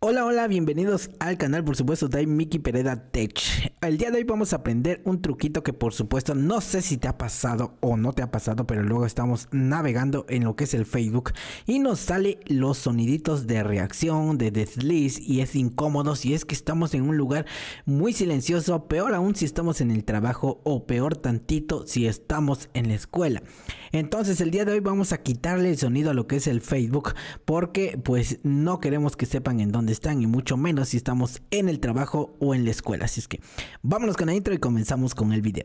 Hola, hola, bienvenidos al canal, por supuesto, de Mickey Pereda Tech. El día de hoy vamos a aprender un truquito que por supuesto no sé si te ha pasado o no te ha pasado, pero luego estamos navegando en lo que es el Facebook y nos sale los soniditos de reacción, de desliz y es incómodo si es que estamos en un lugar muy silencioso, peor aún si estamos en el trabajo o peor tantito si estamos en la escuela. Entonces el día de hoy vamos a quitarle el sonido a lo que es el Facebook porque pues no queremos que sepan en dónde están y mucho menos si estamos en el trabajo o en la escuela. Así es que vámonos con la intro y comenzamos con el video.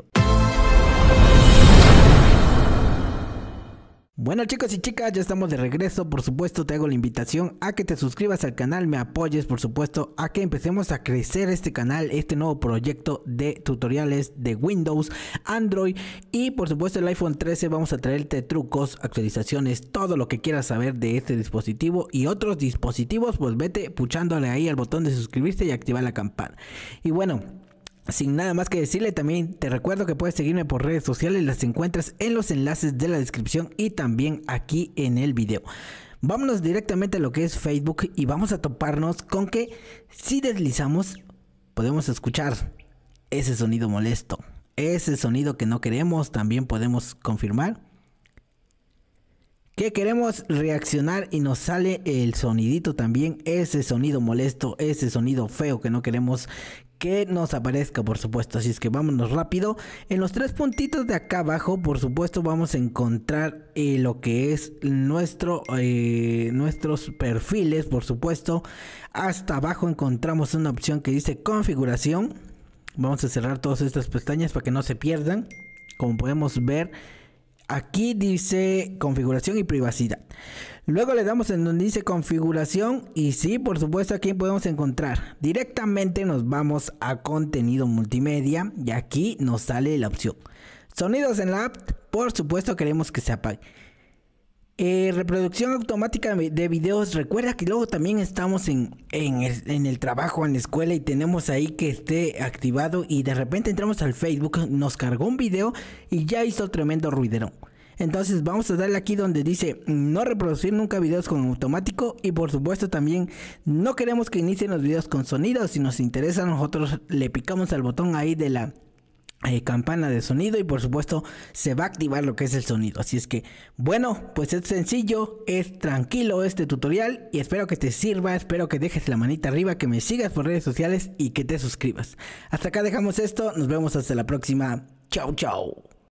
Bueno chicos y chicas, ya estamos de regreso, por supuesto te hago la invitación a que te suscribas al canal, me apoyes por supuesto, a que empecemos a crecer este canal, este nuevo proyecto de tutoriales de Windows, Android y por supuesto el iPhone 13 vamos a traerte trucos, actualizaciones, todo lo que quieras saber de este dispositivo y otros dispositivos, pues vete puchándole ahí al botón de suscribirte y activar la campana. Y bueno... Sin nada más que decirle, también te recuerdo que puedes seguirme por redes sociales, las encuentras en los enlaces de la descripción y también aquí en el video. Vámonos directamente a lo que es Facebook y vamos a toparnos con que si deslizamos podemos escuchar ese sonido molesto, ese sonido que no queremos, también podemos confirmar que queremos reaccionar y nos sale el sonidito también, ese sonido molesto, ese sonido feo que no queremos que nos aparezca por supuesto, así es que vámonos rápido. En los tres puntitos de acá abajo por supuesto vamos a encontrar eh, lo que es nuestro, eh, nuestros perfiles por supuesto. Hasta abajo encontramos una opción que dice configuración. Vamos a cerrar todas estas pestañas para que no se pierdan. Como podemos ver Aquí dice configuración y privacidad. Luego le damos en donde dice configuración y sí, por supuesto aquí podemos encontrar. Directamente nos vamos a contenido multimedia y aquí nos sale la opción. Sonidos en la app, por supuesto queremos que se apague. Eh, reproducción automática de videos. Recuerda que luego también estamos en, el, en, el, trabajo, en la escuela y tenemos ahí que esté activado y de repente entramos al Facebook, nos cargó un video y ya hizo tremendo ruidero. Entonces vamos a darle aquí donde dice no reproducir nunca videos con automático y por supuesto también no queremos que inicien los videos con sonido. Si nos interesa nosotros le picamos al botón ahí de la eh, campana de sonido y por supuesto se va a activar lo que es el sonido. Así es que bueno, pues es sencillo, es tranquilo este tutorial y espero que te sirva, espero que dejes la manita arriba, que me sigas por redes sociales y que te suscribas. Hasta acá dejamos esto, nos vemos hasta la próxima. Chao, chao.